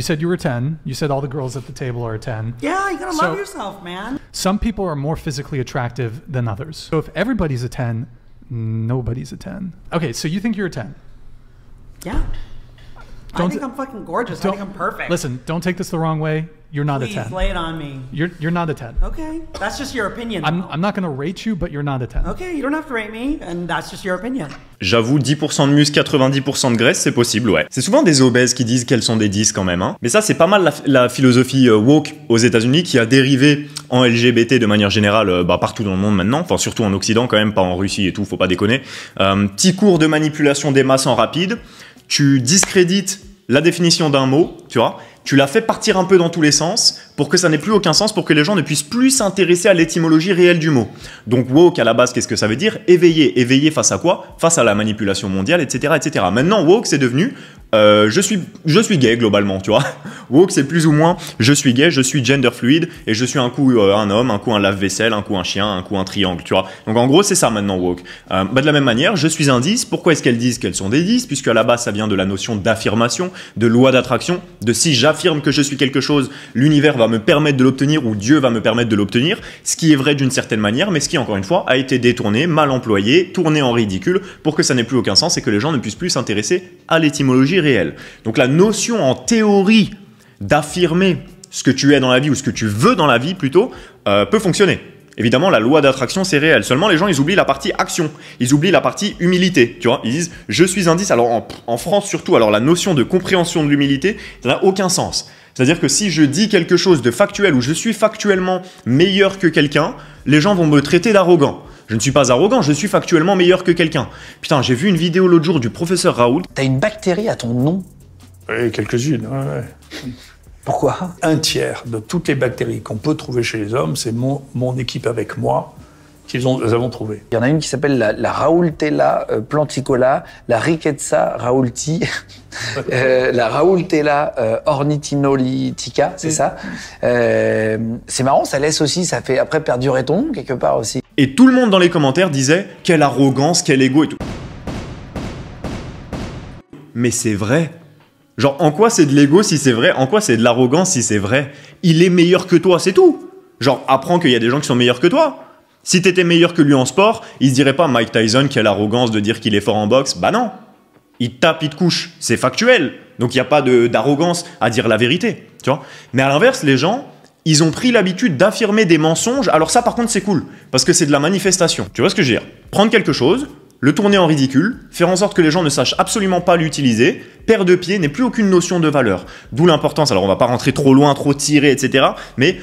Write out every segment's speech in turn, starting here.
You said you were 10. You said all the girls at the table are 10. Yeah, you gotta so love yourself, man. Some people are more physically attractive than others. So if everybody's a 10, nobody's a 10. Okay, so you think you're a 10. Yeah. Don't, I think I'm fucking gorgeous. I think I'm perfect. Listen, don't take this the wrong way. You're not a 10. lay it on me. You're, you're not a 10. Okay. That's just your opinion. I'm, I'm not going to rate you, but you're not a 10. Okay, you don't have to rate me, and that's just your opinion. J'avoue, 10% de muscle, 90% de graisse, c'est possible, ouais. C'est souvent des obèses qui disent qu'elles sont des 10 quand même, hein. Mais ça, c'est pas mal la, la philosophie euh, woke aux États-Unis qui a dérivé en LGBT de manière générale, euh, bah, partout dans le monde maintenant. Enfin, surtout en Occident quand même, pas en Russie et tout, faut pas déconner. Euh, petit cours de manipulation des masses en rapide tu discrédites la définition d'un mot, tu vois, tu la fais partir un peu dans tous les sens pour que ça n'ait plus aucun sens, pour que les gens ne puissent plus s'intéresser à l'étymologie réelle du mot. Donc woke à la base, qu'est-ce que ça veut dire Éveiller. Éveiller face à quoi Face à la manipulation mondiale, etc., etc. Maintenant, woke, c'est devenu euh, je suis je suis gay globalement, tu vois. Woke c'est plus ou moins je suis gay, je suis gender fluide et je suis un coup euh, un homme, un coup un lave-vaisselle, un coup un chien, un coup un triangle, tu vois. Donc en gros c'est ça maintenant woke. Euh, bah, de la même manière, je suis un 10, pourquoi est-ce qu'elles disent qu'elles sont des 10 puisque à la base ça vient de la notion d'affirmation, de loi d'attraction, de si j'affirme que je suis quelque chose, l'univers va me permettre de l'obtenir ou Dieu va me permettre de l'obtenir, ce qui est vrai d'une certaine manière mais ce qui encore une fois a été détourné, mal employé, tourné en ridicule pour que ça n'ait plus aucun sens et que les gens ne puissent plus s'intéresser à l'étymologie réel. Donc la notion en théorie d'affirmer ce que tu es dans la vie ou ce que tu veux dans la vie plutôt euh, peut fonctionner. Évidemment, la loi d'attraction, c'est réel. Seulement, les gens, ils oublient la partie action. Ils oublient la partie humilité. Tu vois, ils disent je suis indice. Alors, en, en France surtout, alors la notion de compréhension de l'humilité, ça n'a aucun sens. C'est-à-dire que si je dis quelque chose de factuel ou je suis factuellement meilleur que quelqu'un, les gens vont me traiter d'arrogant. Je ne suis pas arrogant, je suis factuellement meilleur que quelqu'un. Putain, j'ai vu une vidéo l'autre jour du professeur Raoul. T'as une bactérie à ton nom Oui, quelques-unes, ouais, Pourquoi Un tiers de toutes les bactéries qu'on peut trouver chez les hommes, c'est mon, équipe avec moi, qu'ils avons trouvé. Il y en a une qui s'appelle la, la Raoultella euh, planticola, la Rickettsia raoulti, euh, la Raoultella euh, ornitinolitica, c'est ça. c'est marrant, ça laisse aussi, ça fait après perdurer ton quelque part aussi. Et tout le monde dans les commentaires disait quelle arrogance, quel ego et tout. Mais c'est vrai. Genre, en quoi c'est de l'ego si c'est vrai En quoi c'est de l'arrogance si c'est vrai Il est meilleur que toi, c'est tout. Genre, apprends qu'il y a des gens qui sont meilleurs que toi. Si t'étais meilleur que lui en sport, il se dirait pas Mike Tyson qui a l'arrogance de dire qu'il est fort en boxe. Bah non. Il te tape, il te couche. C'est factuel. Donc il n'y a pas d'arrogance à dire la vérité. Tu vois Mais à l'inverse, les gens, ils ont pris l'habitude d'affirmer des mensonges. Alors ça, par contre, c'est cool, parce que c'est de la manifestation. Tu vois ce que je veux dire Prendre quelque chose, le tourner en ridicule, faire en sorte que les gens ne sachent absolument pas l'utiliser, paire de pieds n'est plus aucune notion de valeur. D'où l'importance, alors on va pas rentrer trop loin, trop tirer, etc. Mais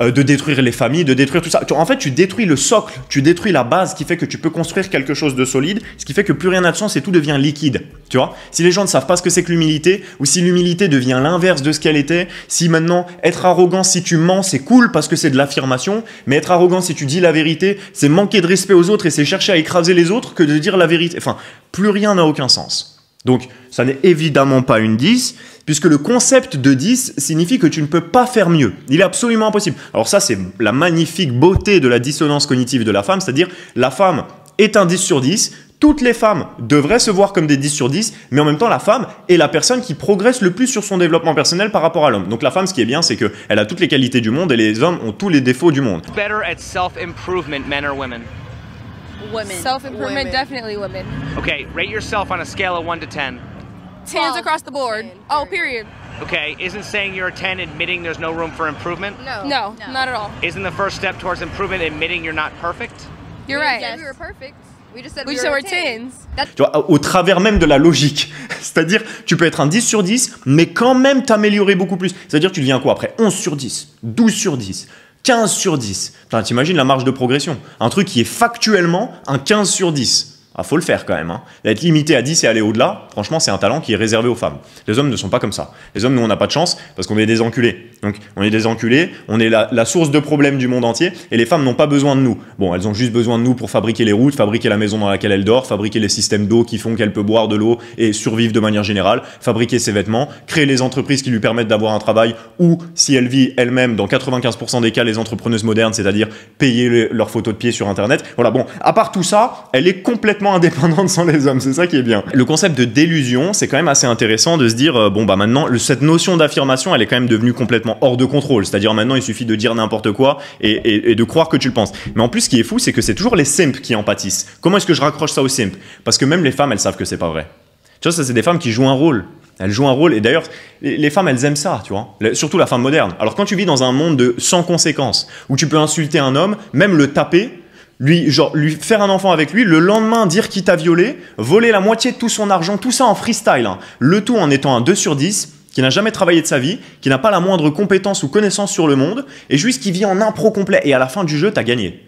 euh, de détruire les familles, de détruire tout ça. en fait, tu détruis le socle, tu détruis la base qui fait que tu peux construire quelque chose de solide, ce qui fait que plus rien n'a de sens et tout devient liquide. Tu vois Si les gens ne savent pas ce que c'est que l'humilité, ou si l'humilité devient l'inverse de ce qu'elle était, si maintenant être arrogant si tu mens, c'est cool parce que c'est de l'affirmation, mais être arrogant si tu dis la vérité, c'est manquer de respect aux autres et c'est chercher à écraser les autres que de dire la vérité. Enfin, plus rien n'a aucun sens. Donc, ça n'est évidemment pas une 10, puisque le concept de 10 signifie que tu ne peux pas faire mieux. Il est absolument impossible. Alors ça, c'est la magnifique beauté de la dissonance cognitive de la femme, c'est-à-dire la femme est un 10 sur 10, toutes les femmes devraient se voir comme des 10 sur 10, mais en même temps, la femme est la personne qui progresse le plus sur son développement personnel par rapport à l'homme. Donc la femme, ce qui est bien, c'est qu'elle a toutes les qualités du monde et les hommes ont tous les défauts du monde. Better at self-improvement, men women? Women. Self-improvement, definitely women. Okay, rate yourself on a scale of 1 to 10. Tens across the board. Ten, oh, period. Okay, isn't saying you're a 10 admitting there's no room for improvement? No. No, not at all. Isn't the first step towards improvement admitting you're not perfect? You're right. We were perfect. We just said we, were, tens. Tu vois, au travers même de la logique. C'est-à-dire, tu peux être un 10 sur 10, mais quand même t'améliorer beaucoup plus. C'est-à-dire, tu deviens quoi après 11 sur 10, 12 sur 10, 15 sur 10. t'imagines la marge de progression. Un truc qui est factuellement un 15 sur 10. Ah, faut le faire quand même. Hein. Être limité à 10 et aller au-delà, franchement, c'est un talent qui est réservé aux femmes. Les hommes ne sont pas comme ça. Les hommes, nous, on n'a pas de chance parce qu'on est des enculés. Donc, on est des enculés, on est la, source de problèmes du monde entier et les femmes n'ont pas besoin de nous. Bon, elles ont juste besoin de nous pour fabriquer les routes, fabriquer la maison dans laquelle elles dorment, fabriquer les systèmes d'eau qui font qu'elles peuvent boire de l'eau et survivre de manière générale, fabriquer ses vêtements, créer les entreprises qui lui permettent d'avoir un travail ou, si elle vit elle-même, dans 95% des cas, les entrepreneuses modernes, c'est-à-dire payer leurs photos de pied sur Internet. Voilà, bon, à part tout ça, elle est complètement indépendante indépendantes sans les hommes. C'est ça qui est bien. Le concept de délusion, c'est quand même assez intéressant de se dire euh, bon bah maintenant le, cette notion d'affirmation, elle est quand même devenue complètement hors de contrôle. C'est-à-dire maintenant il suffit de dire n'importe quoi et, de croire que tu le penses. Mais en plus, ce qui est fou, c'est que c'est toujours les simps qui en pâtissent. Comment est-ce que je raccroche ça aux simps Parce que même les femmes, elles savent que c'est pas vrai. Tu vois, ça c'est des femmes qui jouent un rôle. Elles jouent un rôle. Et d'ailleurs, les femmes, elles aiment ça, tu vois. Surtout la femme moderne. Alors quand tu vis dans un monde de sans conséquences, où tu peux insulter un homme, même le taper, lui, genre, lui faire un enfant avec lui, le lendemain dire qu'il t'a violé, voler la moitié de tout son argent, tout ça en freestyle. Hein. Le tout en étant un 2 sur 10, qui n'a jamais travaillé de sa vie, qui n'a pas la moindre compétence ou connaissance sur le monde, et juste qui vit en impro complet. Et à la fin du jeu, t'as gagné.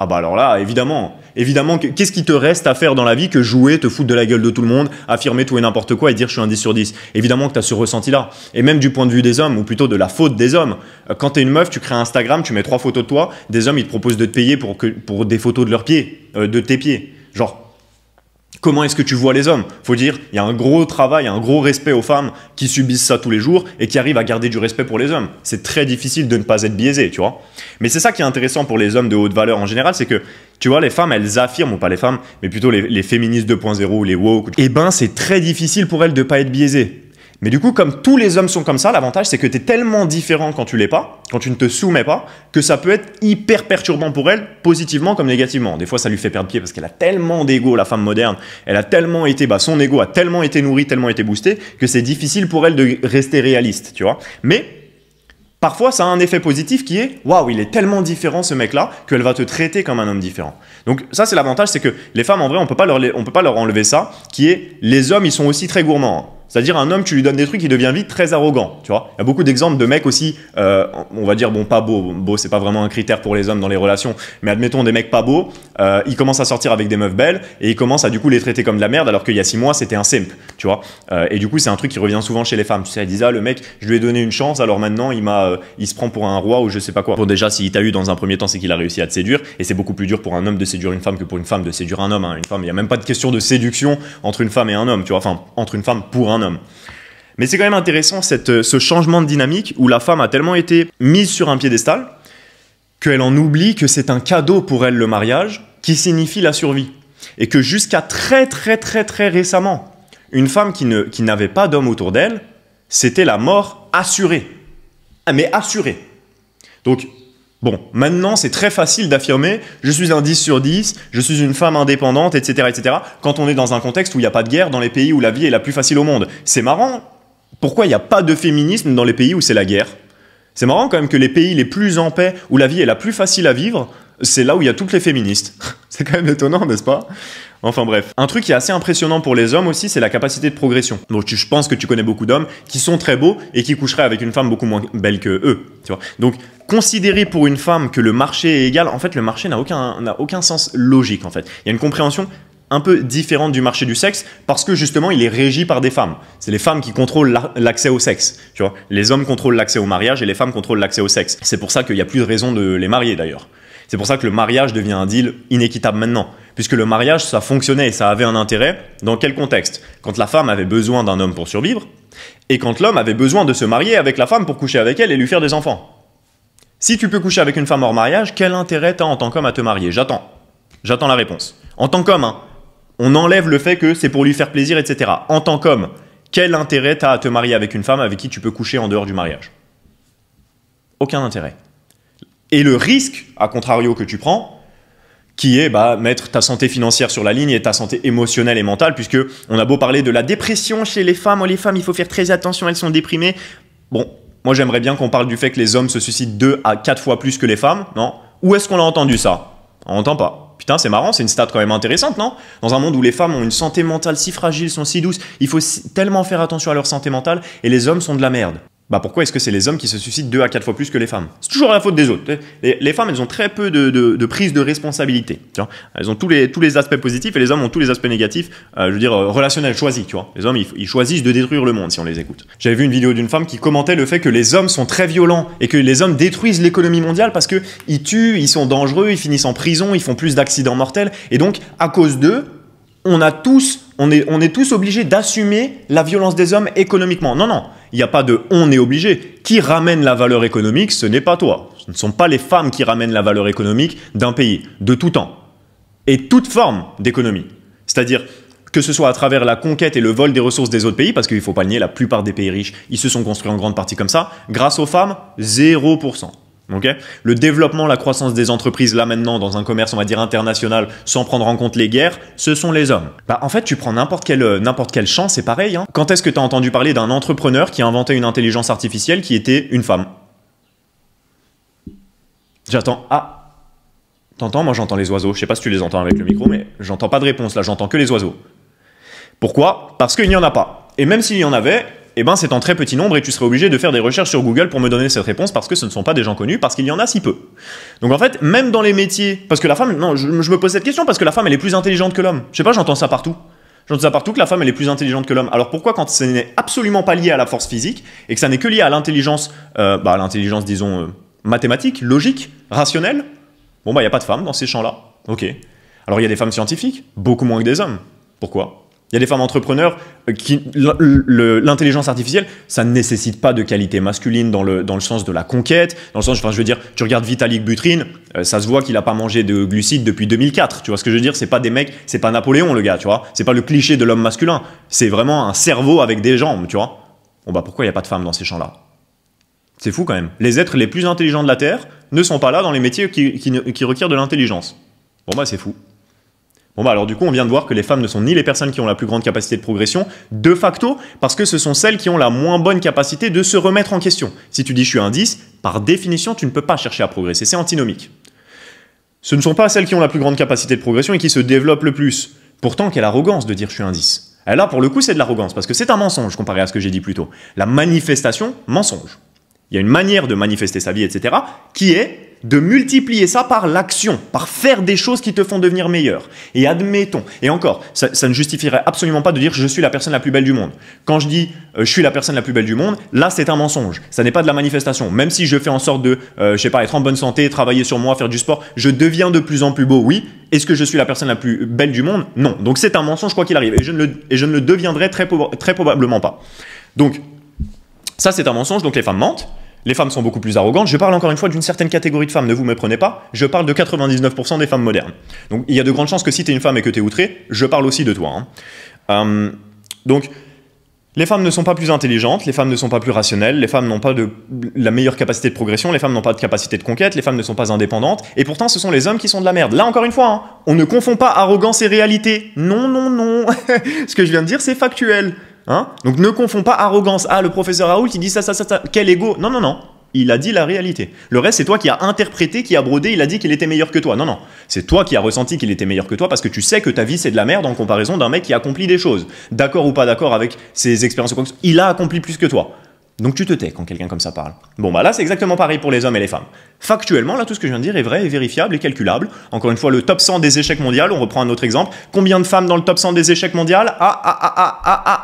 Ah bah alors là, évidemment. Évidemment, qu'est-ce qui te reste à faire dans la vie que jouer, te foutre de la gueule de tout le monde, affirmer tout et n'importe quoi et dire je suis un 10 sur 10 Évidemment que tu as ce ressenti-là. Et même du point de vue des hommes, ou plutôt de la faute des hommes. Euh, quand tu es une meuf, tu crées Instagram, tu mets trois photos de toi, des hommes, ils te proposent de te payer pour, que, pour des photos de leurs pieds, euh, de tes pieds. Genre, Comment est-ce que tu vois les hommes Faut dire, il y a un gros travail, un gros respect aux femmes qui subissent ça tous les jours et qui arrivent à garder du respect pour les hommes. C'est très difficile de ne pas être biaisé, tu vois. Mais c'est ça qui est intéressant pour les hommes de haute valeur en général, c'est que, tu vois, les femmes, elles affirment, ou pas les femmes, mais plutôt les, féministes 2.0 ou les woke, et eh ben c'est très difficile pour elles de ne pas être biaisées. Mais du coup, comme tous les hommes sont comme ça, l'avantage c'est que tu es tellement différent quand tu l'es pas, quand tu ne te soumets pas, que ça peut être hyper perturbant pour elle, positivement comme négativement. Des fois, ça lui fait perdre pied parce qu'elle a tellement d'ego, la femme moderne, elle a tellement été, bah, son ego a tellement été nourri, tellement été boosté, que c'est difficile pour elle de rester réaliste, tu vois. Mais Parfois, ça a un effet positif qui est waouh, il est tellement différent ce mec-là qu'elle va te traiter comme un homme différent. Donc, ça, c'est l'avantage, c'est que les femmes, en vrai, on ne peut pas leur enlever ça, qui est les hommes, ils sont aussi très gourmands. C'est-à-dire un homme, tu lui donnes des trucs, il devient vite très arrogant, tu vois. Il y a beaucoup d'exemples de mecs aussi, euh, on va dire, bon, pas beau, beau, c'est pas vraiment un critère pour les hommes dans les relations, mais admettons des mecs pas beaux, euh, ils commencent à sortir avec des meufs belles et ils commencent à du coup les traiter comme de la merde alors qu'il y a six mois c'était un simple tu vois. Euh, et du coup, c'est un truc qui revient souvent chez les femmes. Tu sais, elles disent, ah, le mec, je lui ai donné une chance, alors maintenant il m'a, il se prend pour un roi ou je sais pas quoi. Bon, déjà, s'il t'a eu dans un premier temps, c'est qu'il a réussi à te séduire et c'est beaucoup plus dur pour un homme de séduire une femme que pour une femme de séduire un homme. Hein. Une femme, il n'y a même pas de question de séduction entre une femme et un homme, tu vois, enfin, entre une femme pour un homme. Mais c'est quand même intéressant cette, euh, ce changement de dynamique où la femme a tellement été mise sur un piédestal qu'elle en oublie que c'est un cadeau pour elle le mariage qui signifie la survie. Et que jusqu'à très très très très récemment, une femme qui, ne, qui n'avait pas d'homme autour d'elle, c'était la mort assurée. Ah, mais assurée. Donc Bon, maintenant, c'est très facile d'affirmer je suis un 10 sur 10, je suis une femme indépendante, etc., etc., quand on est dans un contexte où il n'y a pas de guerre, dans les pays où la vie est la plus facile au monde. C'est marrant. Pourquoi il n'y a pas de féminisme dans les pays où c'est la guerre C'est marrant quand même que les pays les plus en paix, où la vie est la plus facile à vivre, c'est là où il y a toutes les féministes. c'est quand même étonnant, n'est-ce pas Enfin bref, un truc qui est assez impressionnant pour les hommes aussi, c'est la capacité de progression. Donc je pense que tu connais beaucoup d'hommes qui sont très beaux et qui coucheraient avec une femme beaucoup moins belle que eux, tu vois. Donc considérer pour une femme que le marché est égal, en fait le marché n'a aucun n'a aucun sens logique en fait. Il y a une compréhension un peu différente du marché du sexe parce que justement il est régi par des femmes. C'est les femmes qui contrôlent l'accès au sexe. Tu vois, les hommes contrôlent l'accès au mariage et les femmes contrôlent l'accès au sexe. C'est pour ça qu'il n'y a plus de raison de les marier d'ailleurs. C'est pour ça que le mariage devient un deal inéquitable maintenant. Puisque le mariage, ça fonctionnait et ça avait un intérêt. Dans quel contexte Quand la femme avait besoin d'un homme pour survivre, et quand l'homme avait besoin de se marier avec la femme pour coucher avec elle et lui faire des enfants. Si tu peux coucher avec une femme hors mariage, quel intérêt t'as en tant qu'homme à te marier J'attends. J'attends la réponse. En tant qu'homme, hein, on enlève le fait que c'est pour lui faire plaisir, etc. En tant qu'homme, quel intérêt t'as à te marier avec une femme avec qui tu peux coucher en dehors du mariage Aucun intérêt et le risque, à contrario, que tu prends, qui est bah, mettre ta santé financière sur la ligne et ta santé émotionnelle et mentale, puisque on a beau parler de la dépression chez les femmes, oh, les femmes, il faut faire très attention, elles sont déprimées. Bon, moi j'aimerais bien qu'on parle du fait que les hommes se suicident deux à quatre fois plus que les femmes, non Où est-ce qu'on a entendu ça On n'entend pas. Putain, c'est marrant, c'est une stat quand même intéressante, non Dans un monde où les femmes ont une santé mentale si fragile, sont si douces, il faut tellement faire attention à leur santé mentale, et les hommes sont de la merde bah pourquoi est-ce que c'est les hommes qui se suicident deux à quatre fois plus que les femmes C'est toujours la faute des autres. Les, femmes, elles ont très peu de, prise de responsabilité. elles ont tous les, tous les aspects positifs et les hommes ont tous les aspects négatifs, euh, je veux dire, euh, relationnels, choisis. Tu vois les hommes, ils, ils, choisissent de détruire le monde si on les écoute. J'avais vu une vidéo d'une femme qui commentait le fait que les hommes sont très violents et que les hommes détruisent l'économie mondiale parce que ils tuent, ils sont dangereux, ils finissent en prison, ils font plus d'accidents mortels. Et donc, à cause d'eux, on tous, on est, est tous obligés d'assumer la violence des hommes économiquement. Non, non, il n'y a pas de on est obligé. Qui ramène la valeur économique, ce n'est pas toi. Ce ne sont pas les femmes qui ramènent la valeur économique d'un pays, de tout temps. Et toute forme d'économie. C'est-à-dire que ce soit à travers la conquête et le vol des ressources des autres pays, parce qu'il ne faut pas le nier, la plupart des pays riches, ils se sont construits en grande partie comme ça, grâce aux femmes, 0% le développement, la croissance des entreprises, là maintenant, dans un commerce, on va dire international, sans prendre en compte les guerres, ce sont les hommes. Bah, en fait, tu prends n'importe quel, euh, n'importe quel champ, c'est pareil. Hein. Quand est-ce que tu as entendu parler d'un entrepreneur qui a inventé une intelligence artificielle qui était une femme J'attends. Ah T'entends Moi, j'entends les oiseaux. Je sais pas si tu les entends avec le micro, mais j'entends pas de réponse là, j'entends que les oiseaux. Pourquoi Parce qu'il n'y en a pas. Et même s'il y en avait, et eh ben c'est en très petit nombre et tu serais obligé de faire des recherches sur Google pour me donner cette réponse parce que ce ne sont pas des gens connus, parce qu'il y en a si peu. Donc en fait, même dans les métiers, parce que la femme, non, je, me pose cette question parce que la femme elle est plus intelligente que l'homme. Je sais pas, j'entends ça partout. J'entends ça partout que la femme elle est plus intelligente que l'homme. Alors pourquoi quand ce n'est absolument pas lié à la force physique et que ça n'est que lié à l'intelligence, euh, bah, l'intelligence disons euh, mathématique, logique, rationnelle, bon bah il n'y a pas de femmes dans ces champs-là. Ok. Alors il y a des femmes scientifiques, beaucoup moins que des hommes. Pourquoi il y a des femmes entrepreneurs euh, qui l'intelligence artificielle, ça ne nécessite pas de qualité masculine dans le, dans le sens de la conquête, dans le sens, enfin, je veux dire, tu regardes Vitalik Buterin, euh, ça se voit qu'il n'a pas mangé de glucides depuis 2004. Tu vois ce que je veux dire C'est pas des mecs, c'est pas Napoléon le gars, tu vois C'est pas le cliché de l'homme masculin. C'est vraiment un cerveau avec des jambes, tu vois Bon bah pourquoi il n'y a pas de femmes dans ces champs-là C'est fou quand même. Les êtres les plus intelligents de la terre ne sont pas là dans les métiers qui, qui, qui requièrent de l'intelligence. Bon bah c'est fou. Bon bah, alors du coup, on vient de voir que les femmes ne sont ni les personnes qui ont la plus grande capacité de progression, de facto, parce que ce sont celles qui ont la moins bonne capacité de se remettre en question. Si tu dis je suis un 10, par définition, tu ne peux pas chercher à progresser, c'est antinomique. Ce ne sont pas celles qui ont la plus grande capacité de progression et qui se développent le plus. Pourtant, quelle arrogance de dire je suis un 10. là, pour le coup, c'est de l'arrogance, parce que c'est un mensonge comparé à ce que j'ai dit plus tôt. La manifestation, mensonge. Il y a une manière de manifester sa vie, etc., qui est de multiplier ça par l'action, par faire des choses qui te font devenir meilleur. Et admettons, et encore, ça, ne justifierait absolument pas de dire je suis la personne la plus belle du monde. Quand je dis euh, je suis la personne la plus belle du monde, là c'est un mensonge, ça n'est pas de la manifestation. Même si je fais en sorte de, euh, je sais pas, être en bonne santé, travailler sur moi, faire du sport, je deviens de plus en plus beau, oui. Est-ce que je suis la personne la plus belle du monde Non. Donc c'est un mensonge crois qu'il arrive, et je ne le, deviendrai très probablement pas. Donc ça c'est un mensonge, donc les femmes mentent les femmes sont beaucoup plus arrogantes. Je parle encore une fois d'une certaine catégorie de femmes, ne vous méprenez pas. Je parle de 99% des femmes modernes. Donc il y a de grandes chances que si tu es une femme et que tu es outré, je parle aussi de toi. Hein. Euh, donc les femmes ne sont pas plus intelligentes, les femmes ne sont pas plus rationnelles, les femmes n'ont pas de, la meilleure capacité de progression, les femmes n'ont pas de capacité de conquête, les femmes ne sont pas indépendantes, et pourtant ce sont les hommes qui sont de la merde. Là encore une fois, hein, on ne confond pas arrogance et réalité. Non, non, non. ce que je viens de dire, c'est factuel. Hein? Donc ne confonds pas arrogance. Ah, le professeur Raoult, qui dit ça, ça, ça, Quel ego Non, non, non. Il a dit la réalité. Le reste, c'est toi qui as interprété, qui a brodé, il a dit qu'il était meilleur que toi. Non, non. C'est toi qui as ressenti qu'il était meilleur que toi parce que tu sais que ta vie, c'est de la merde en comparaison d'un mec qui accomplit des choses. D'accord ou pas d'accord avec ses expériences il a accompli plus que toi. Donc tu te tais quand quelqu'un comme ça parle. Bon bah là c'est exactement pareil pour les hommes et les femmes. Factuellement là tout ce que je viens de dire est vrai, est vérifiable et calculable. Encore une fois le top 100 des échecs mondiaux, on reprend un autre exemple. Combien de femmes dans le top 100 des échecs mondiaux Ah ah ah ah ah, ah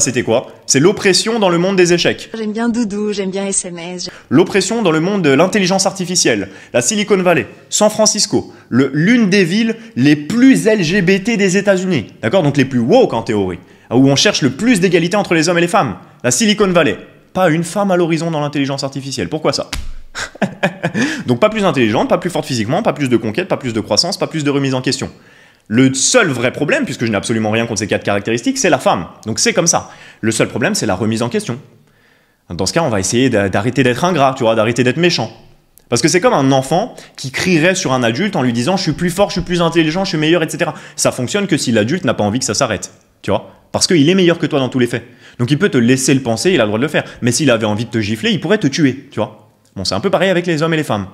c'était quoi C'est l'oppression dans le monde des échecs. J'aime bien Doudou, j'aime bien SMS. L'oppression dans le monde de l'intelligence artificielle. La Silicon Valley, San Francisco, l'une des villes les plus LGBT des États-Unis. D'accord Donc les plus woke en théorie. Où on cherche le plus d'égalité entre les hommes et les femmes. La Silicon Valley. Pas une femme à l'horizon dans l'intelligence artificielle. Pourquoi ça Donc pas plus intelligente, pas plus forte physiquement, pas plus de conquête, pas plus de croissance, pas plus de remise en question. Le seul vrai problème, puisque je n'ai absolument rien contre ces quatre caractéristiques, c'est la femme. Donc c'est comme ça. Le seul problème, c'est la remise en question. Dans ce cas, on va essayer d'arrêter d'être ingrat, tu vois, d'arrêter d'être méchant. Parce que c'est comme un enfant qui crierait sur un adulte en lui disant je suis plus fort, je suis plus intelligent, je suis meilleur, etc. Ça fonctionne que si l'adulte n'a pas envie que ça s'arrête, tu vois. Parce qu'il est meilleur que toi dans tous les faits. Donc il peut te laisser le penser, il a le droit de le faire. Mais s'il avait envie de te gifler, il pourrait te tuer, tu vois. Bon, c'est un peu pareil avec les hommes et les femmes.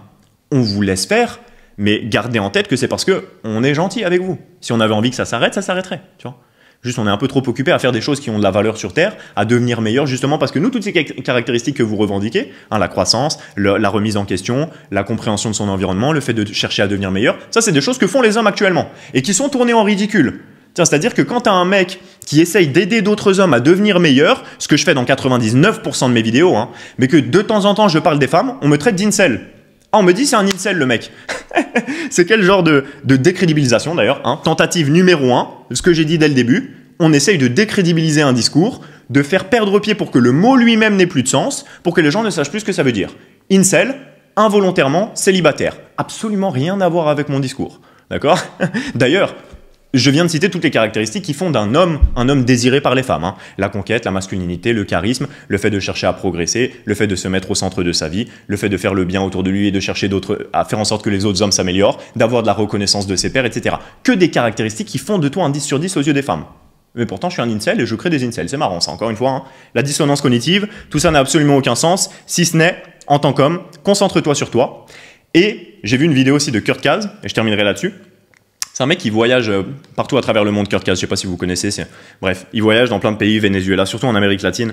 On vous laisse faire, mais gardez en tête que c'est parce que on est gentil avec vous. Si on avait envie que ça s'arrête, ça s'arrêterait. Tu vois Juste, on est un peu trop occupé à faire des choses qui ont de la valeur sur Terre, à devenir meilleur, justement parce que nous, toutes ces caractéristiques que vous revendiquez, hein, la croissance, la remise en question, la compréhension de son environnement, le fait de chercher à devenir meilleur, ça, c'est des choses que font les hommes actuellement et qui sont tournées en ridicule. C'est-à-dire que quand as un mec qui essaye d'aider d'autres hommes à devenir meilleurs, ce que je fais dans 99% de mes vidéos, hein, mais que de temps en temps je parle des femmes, on me traite d'incel. Ah, on me dit c'est un incel le mec. c'est quel genre de, décrédibilisation d'ailleurs hein. Tentative numéro un. ce que j'ai dit dès le début, on essaye de décrédibiliser un discours, de faire perdre pied pour que le mot lui-même n'ait plus de sens, pour que les gens ne sachent plus ce que ça veut dire. Incel, involontairement célibataire. Absolument rien à voir avec mon discours. D'accord D'ailleurs, je viens de citer toutes les caractéristiques qui font d'un homme un homme désiré par les femmes. Hein. La conquête, la masculinité, le charisme, le fait de chercher à progresser, le fait de se mettre au centre de sa vie, le fait de faire le bien autour de lui et de chercher d'autres à faire en sorte que les autres hommes s'améliorent, d'avoir de la reconnaissance de ses pairs, etc. Que des caractéristiques qui font de toi un 10 sur 10 aux yeux des femmes. Mais pourtant, je suis un incel et je crée des incels. C'est marrant, ça, encore une fois. Hein. La dissonance cognitive, tout ça n'a absolument aucun sens, si ce n'est, en tant qu'homme, concentre-toi sur toi. Et j'ai vu une vidéo aussi de Kurt Kaz, et je terminerai là-dessus c'est un mec qui voyage euh, partout à travers le monde, Kurt je je sais pas si vous connaissez. Bref, il voyage dans plein de pays, Venezuela, surtout en Amérique latine.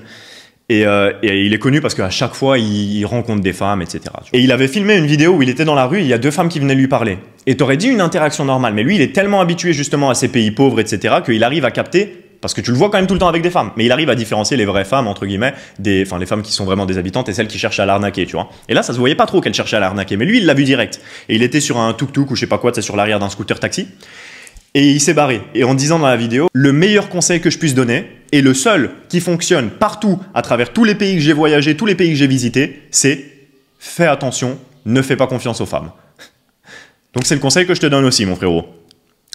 Et, euh, il est connu parce qu'à chaque fois, il, rencontre des femmes, etc. Et il avait filmé une vidéo où il était dans la rue, il y a deux femmes qui venaient lui parler. Et t'aurais dit une interaction normale, mais lui, il est tellement habitué justement à ces pays pauvres, etc., qu'il arrive à capter parce que tu le vois quand même tout le temps avec des femmes, mais il arrive à différencier les vraies femmes, entre guillemets, des, enfin, les femmes qui sont vraiment des habitantes et celles qui cherchent à l'arnaquer, tu vois. Et là, ça se voyait pas trop qu'elle cherchait à l'arnaquer, mais lui, il l'a vu direct. Et il était sur un tuk-tuk ou je sais pas quoi, c'est sur l'arrière d'un scooter taxi. Et il s'est barré. Et en disant dans la vidéo, le meilleur conseil que je puisse donner, et le seul qui fonctionne partout, à travers tous les pays que j'ai voyagé, tous les pays que j'ai visités, c'est fais attention, ne fais pas confiance aux femmes. Donc c'est le conseil que je te donne aussi, mon frérot.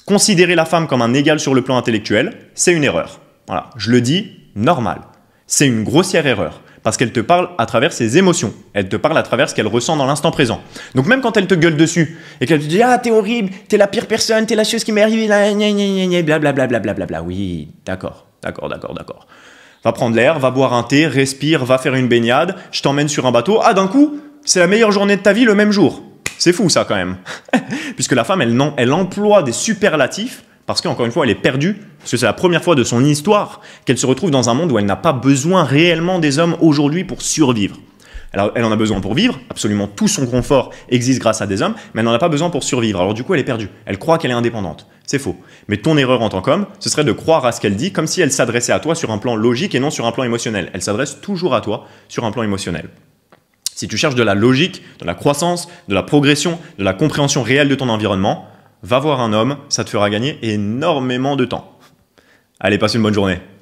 Considérer la femme comme un égal sur le plan intellectuel, c'est une erreur. Voilà, je le dis, normal. C'est une grossière erreur parce qu'elle te parle à travers ses émotions. Elle te parle à travers ce qu'elle ressent dans l'instant présent. Donc même quand elle te gueule dessus et qu'elle te dit ah t'es horrible, t'es la pire personne, t'es la chose qui m'est arrivée, bla bla. oui, d'accord, d'accord, d'accord, d'accord. Va prendre l'air, va boire un thé, respire, va faire une baignade, je t'emmène sur un bateau. Ah d'un coup, c'est la meilleure journée de ta vie le même jour. C'est fou ça quand même. Puisque la femme, elle, non, elle emploie des superlatifs parce qu'encore une fois, elle est perdue, parce que c'est la première fois de son histoire qu'elle se retrouve dans un monde où elle n'a pas besoin réellement des hommes aujourd'hui pour survivre. Alors, elle en a besoin pour vivre, absolument tout son confort existe grâce à des hommes, mais elle n'en a pas besoin pour survivre. Alors du coup, elle est perdue. Elle croit qu'elle est indépendante. C'est faux. Mais ton erreur en tant qu'homme, ce serait de croire à ce qu'elle dit comme si elle s'adressait à toi sur un plan logique et non sur un plan émotionnel. Elle s'adresse toujours à toi sur un plan émotionnel. Si tu cherches de la logique, de la croissance, de la progression, de la compréhension réelle de ton environnement, va voir un homme, ça te fera gagner énormément de temps. Allez, passe une bonne journée.